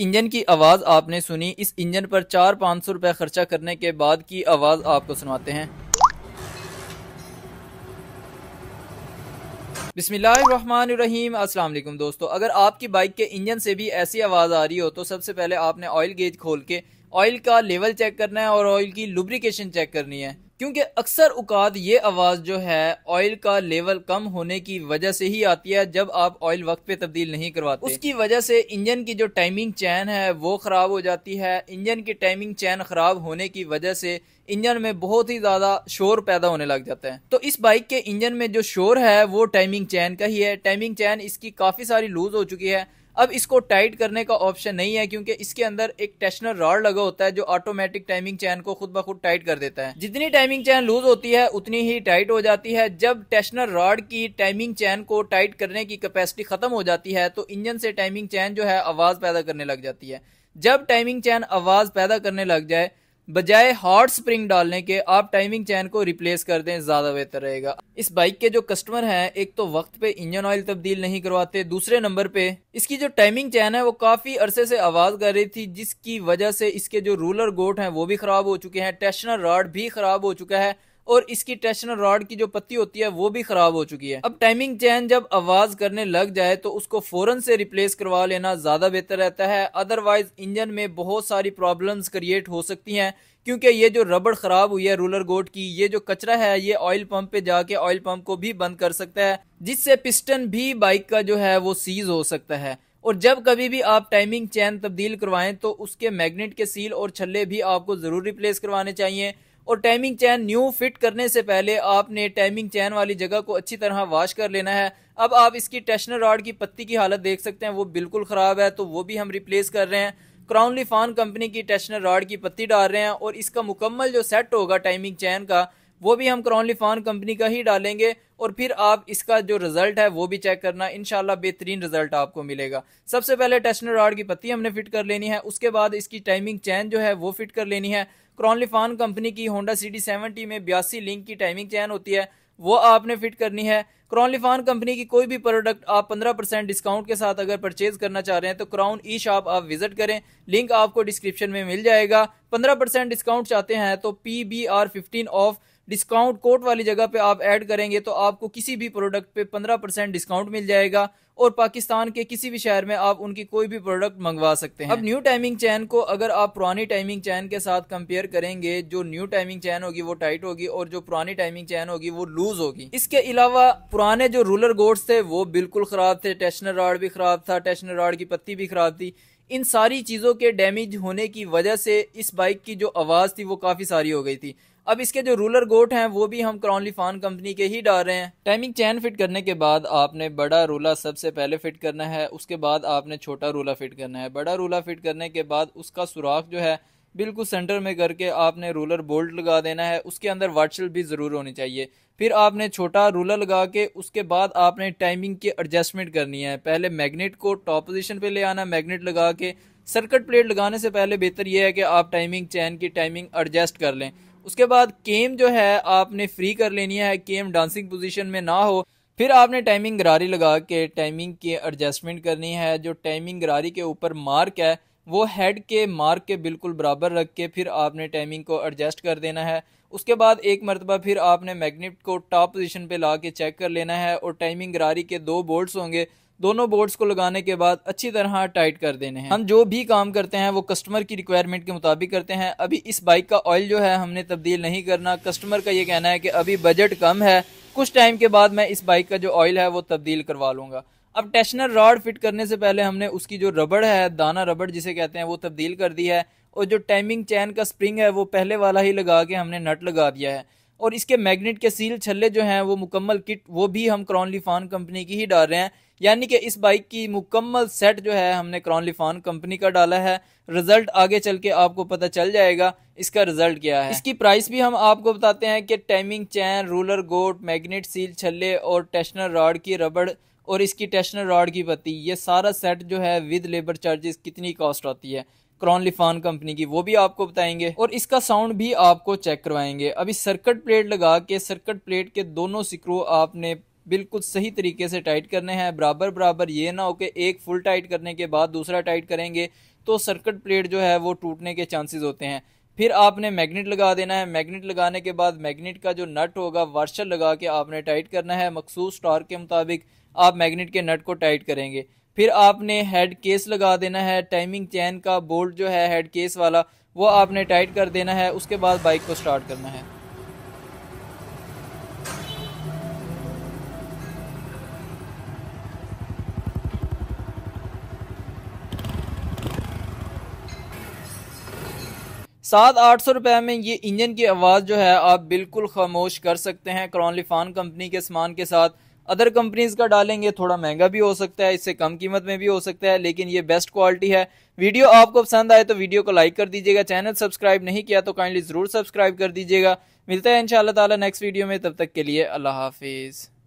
engine की आवाज़ आपने सुनी इस इंजन पर चार पाँच सौ रुपए खर्चा करने के बाद की आवाज़ आपको सुनाते हैं अस्सलाम वालेकुम दोस्तों अगर आपकी बाइक के इंजन से भी ऐसी आवाज़ आ रही हो तो सबसे पहले आपने ऑयल गेज खोल के ऑयल का लेवल चेक करना है और ऑयल की लुब्रिकेशन चेक करनी है क्योंकि अक्सर उकात ये आवाज़ जो है ऑयल का लेवल कम होने की वजह से ही आती है जब आप ऑयल वक्त पे तब्दील नहीं करवाते उसकी वजह से इंजन की जो टाइमिंग चैन है वो ख़राब हो जाती है इंजन की टाइमिंग चैन ख़राब होने की वजह से इंजन में बहुत ही ज़्यादा शोर पैदा होने लग जाता है तो इस बाइक के इंजन में जो शोर है वो टाइमिंग चैन का ही है टाइमिंग चैन इसकी काफ़ी सारी लूज़ हो चुकी है अब इसको टाइट करने का ऑप्शन नहीं है क्योंकि इसके अंदर एक टेस्टनर रॉड लगा होता है जो ऑटोमेटिक टाइमिंग चैन को खुद ब खुद टाइट कर देता है जितनी टाइमिंग चैन लूज होती है उतनी ही टाइट हो जाती है जब टेस्टनर रॉड की टाइमिंग चैन को टाइट करने की कैपेसिटी खत्म हो जाती है तो इंजन से टाइमिंग चैन जो है आवाज पैदा करने लग जाती है जब टाइमिंग चैन आवाज पैदा करने लग जाए बजाय हॉट स्प्रिंग डालने के आप टाइमिंग चैन को रिप्लेस कर दें ज़्यादा बेहतर रहेगा इस बाइक के जो कस्टमर हैं एक तो वक्त पे इंजन ऑयल तब्दील नहीं करवाते दूसरे नंबर पे इसकी जो टाइमिंग चैन है वो काफ़ी अरसे से आवाज़ कर रही थी जिसकी वजह से इसके जो रूलर गोट हैं वो भी ख़राब हो चुके हैं टेस्टनर राड भी ख़राब हो चुका है और इसकी टेस्टन रॉड की जो पत्ती होती है वो भी खराब हो चुकी है अब टाइमिंग चैन जब आवाज करने लग जाए तो उसको फौरन से रिप्लेस करवा लेना ज्यादा बेहतर रहता है अदरवाइज इंजन में बहुत सारी प्रॉब्लम क्रिएट हो सकती है क्योंकि ये जो रबड़ ख़राब हुई है रूलर गोट की ये जो कचरा है ये ऑयल पंप पे जाके ऑयल पंप को भी बंद कर सकता है जिससे पिस्टन भी बाइक का जो है वो सीज हो सकता है और जब कभी भी आप टाइमिंग चैन तब्दील करवाएं तो उसके मैग्नेट के सील और छल्ले भी आपको ज़रूर रिप्लेस करवाने चाहिए और टाइमिंग चैन न्यू फिट करने से पहले आपने टाइमिंग चैन वाली जगह को अच्छी तरह वॉश कर लेना है अब आप इसकी टेस्टनर रॉड की पत्ती की हालत देख सकते हैं वो बिल्कुल ख़राब है तो वो भी हम रिप्लेस कर रहे हैं क्राउन लिफान कंपनी की टेस्टनर रॉड की पत्ती डाल रहे हैं और इसका मुकम्मल जो सेट होगा टाइमिंग चैन का वो भी हम लिफान कंपनी का ही डालेंगे और फिर आप इसका जो रिजल्ट है वो भी चेक करना इनशाला बेहतरीन रिजल्ट आपको मिलेगा सबसे पहले टेस्टनर आर्ड की पत्ती हमने फिट कर लेनी है उसके बाद इसकी टाइमिंग चैन जो है वो फिट कर लेनी है लिफान कंपनी की होंडा सी डी सेवनटी में बयासी लिंक की टाइमिंग चैन होती है वो आपने फिट करनी है लिफान कंपनी की कोई भी प्रोडक्ट आप 15 परसेंट डिस्काउंट के साथ अगर परचेज करना चाह रहे हैं तो क्राउन ई शॉप आप विजिट करें लिंक आपको डिस्क्रिप्शन में मिल जाएगा 15 परसेंट डिस्काउंट चाहते हैं तो P B R fifteen off discount code वाली जगह पे आप ऐड करेंगे तो आपको किसी भी प्रोडक्ट पे पंद्रह परसेंट डिस्काउंट मिल जाएगा और पाकिस्तान के किसी भी शहर में आप उनकी कोई भी प्रोडक्ट मंगवा सकते हैं अब न्यू टाइमिंग चैन को अगर आप पुरानी टाइमिंग चैन के साथ कंपेयर करेंगे जो न्यू टाइमिंग चैन होगी वो टाइट होगी और जो पुरानी टाइमिंग चैन होगी वो लूज होगी इसके अलावा पुराने जो रूलर गोड्स थे वो बिल्कुल खराब थे टेस्टनर रॉड भी खराब था टेस्टनर रॉड की पत्ती भी खराब थी इन सारी चीज़ों के डैमेज होने की वजह से इस बाइक की जो आवाज़ थी वो काफ़ी सारी हो गई थी अब इसके जो रूलर गोट हैं वो भी हम क्रॉनली फान कंपनी के ही डाल रहे हैं टाइमिंग चैन फिट करने के बाद आपने बड़ा रूला सबसे पहले फिट करना है उसके बाद आपने छोटा रूला फिट करना है बड़ा रूला फिट करने के बाद उसका सुराख जो है बिल्कुल सेंटर में करके आपने रूलर बोल्ट लगा देना है उसके अंदर वाटशल भी ज़रूर होनी चाहिए फिर आपने छोटा रूलर लगा के उसके बाद आपने टाइमिंग की एडजस्टमेंट करनी है पहले मैग्नेट को टॉप पोजीशन पे ले आना मैग्नेट लगा के सर्किट प्लेट लगाने से पहले बेहतर यह है कि आप टाइमिंग चैन की टाइमिंग एडजस्ट कर लें उसके बाद केम जो है आपने फ्री कर लेनी है केम डांसिंग पोजीशन में ना हो फिर आपने टाइमिंग गरारी लगा के टाइमिंग के एडजस्टमेंट करनी है जो टाइमिंग गरारी के ऊपर मार्क है वो हेड के मार्क के बिल्कुल बराबर रख के फिर आपने टाइमिंग को एडजस्ट कर देना है उसके बाद एक मरतबा फिर आपने मैग्नेट को टॉप पोजीशन पे ला के चेक कर लेना है और टाइमिंग गरारी के दो बोल्ट्स होंगे दोनों बोर्ड्स को लगाने के बाद अच्छी तरह टाइट कर देने हैं हम जो भी काम करते हैं वो कस्टमर की रिक्वायरमेंट के मुताबिक करते हैं अभी इस बाइक का ऑयल जो है हमने तब्दील नहीं करना कस्टमर का ये कहना है कि अभी बजट कम है कुछ टाइम के बाद मैं इस बाइक का जो ऑयल है वो तब्दील करवा लूँगा अब टेशनर रॉड फिट करने से पहले हमने उसकी जो रबड़ है दाना रबड़ जिसे कहते हैं वो तब्दील कर दी है और जो टाइमिंग चैन का स्प्रिंग है वो पहले वाला ही लगा के हमने नट लगा दिया है और इसके मैग्नेट के सील छल्ले जो हैं वो मुकम्मल किट वो भी हम क्रॉनली फान कंपनी की ही डाल रहे हैं यानी कि इस बाइक की मुकम्मल सेट जो है हमने क्रॉनलिफान कंपनी का डाला है रिजल्ट आगे चल के आपको पता चल जाएगा इसका रिजल्ट क्या है इसकी प्राइस भी हम आपको बताते हैं कि टाइमिंग चैन रूलर गोट मैग्नेट सील छल्ले और टेस्टनर रॉड की रबड़ और इसकी टेस्टनर रॉड की पत्ती ये सारा सेट जो है विद लेबर चार्जेस कितनी कॉस्ट आती है क्रॉनलिफान कंपनी की वो भी आपको बताएंगे और इसका साउंड भी आपको चेक करवाएंगे अभी सर्कट प्लेट लगा के सर्कट प्लेट के दोनों सिक्रो आपने बिल्कुल सही तरीके से टाइट करने हैं बराबर बराबर ये ना हो कि एक फुल टाइट करने के बाद दूसरा टाइट करेंगे तो सर्किट प्लेट जो है वो टूटने के चांसेस होते हैं फिर आपने मैग्नेट लगा देना है मैग्नेट लगाने के बाद मैग्नेट का जो नट होगा वार्शर लगा के आपने टाइट करना है मखसूस टॉर्क के मुताबिक आप मैग्नेट के नट को टाइट करेंगे फिर आपने हेड केस लगा देना है टाइमिंग चैन का बोल्ट जो है हेड केस वाला वो आपने टाइट कर देना है उसके बाद बाइक को स्टार्ट करना है सात आठ सौ रुपए में ये इंजन की आवाज़ जो है आप बिल्कुल खामोश कर सकते हैं क्रॉनलिफान कंपनी के सामान के साथ अदर कंपनीज का डालेंगे थोड़ा महंगा भी हो सकता है इससे कम कीमत में भी हो सकता है लेकिन ये बेस्ट क्वालिटी है वीडियो आपको पसंद आए तो वीडियो को लाइक कर दीजिएगा चैनल सब्सक्राइब नहीं किया तो काइंडली ज़रूर सब्सक्राइब कर दीजिएगा मिलता है इन ताला नेक्स्ट वीडियो में तब तक के लिए अल्लाह हाफिज़